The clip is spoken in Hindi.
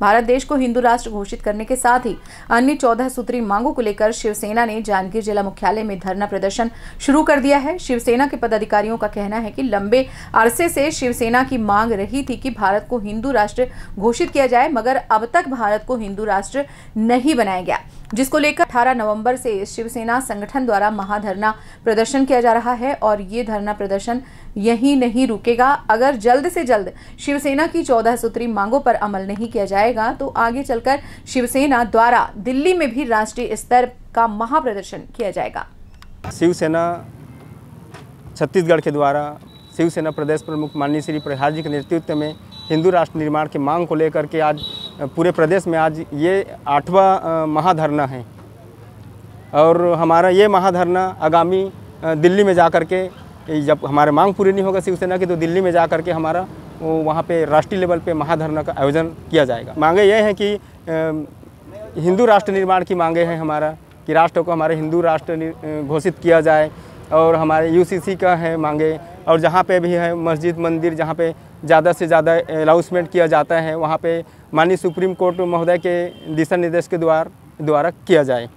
भारत देश को हिंदू राष्ट्र घोषित करने के साथ ही अन्य चौदह सूत्री मांगों को लेकर शिवसेना ने जांजगीर जिला मुख्यालय में धरना प्रदर्शन शुरू कर दिया है शिवसेना के पदाधिकारियों का कहना है कि लंबे अरसे से शिवसेना की मांग रही थी कि भारत को हिंदू राष्ट्र घोषित किया जाए मगर अब तक भारत को हिंदू राष्ट्र नहीं बनाया गया जिसको लेकर अठारह नवम्बर से शिवसेना संगठन द्वारा महाधरना प्रदर्शन किया जा रहा है और ये धरना प्रदर्शन यहीं नहीं रुकेगा अगर जल्द से जल्द शिवसेना की चौदह सूत्री मांगों पर अमल नहीं किया जाए जाएगा तो आगे चलकर शिवसेना द्वारा दिल्ली में भी राष्ट्रीय स्तर का महाप्रदर्शन किया जाएगा शिवसेना छत्तीसगढ़ के द्वारा शिवसेना प्रदेश प्रमुख माननीय श्री प्रहलाद जी के नेतृत्व में हिंदू राष्ट्र निर्माण की मांग को लेकर के आज पूरे प्रदेश में आज ये आठवां महाधरना है और हमारा ये महाधरना आगामी दिल्ली में जा कर के जब हमारे मांग पूरी नहीं होगा शिवसेना की तो दिल्ली में जा कर के हमारा वहाँ पे राष्ट्रीय लेवल पे महाधरना का आयोजन किया जाएगा मांगे ये हैं कि हिंदू राष्ट्र निर्माण की मांगे हैं हमारा कि राष्ट्र को हमारे हिंदू राष्ट्र घोषित किया जाए और हमारे यूसीसी का है मांगे और जहाँ पे भी है मस्जिद मंदिर जहाँ पे ज़्यादा से ज़्यादा अलाउंसमेंट किया जाता है वहाँ पे माननीय सुप्रीम कोर्ट महोदय के दिशा निर्देश के द्वारा द्वारा किया जाए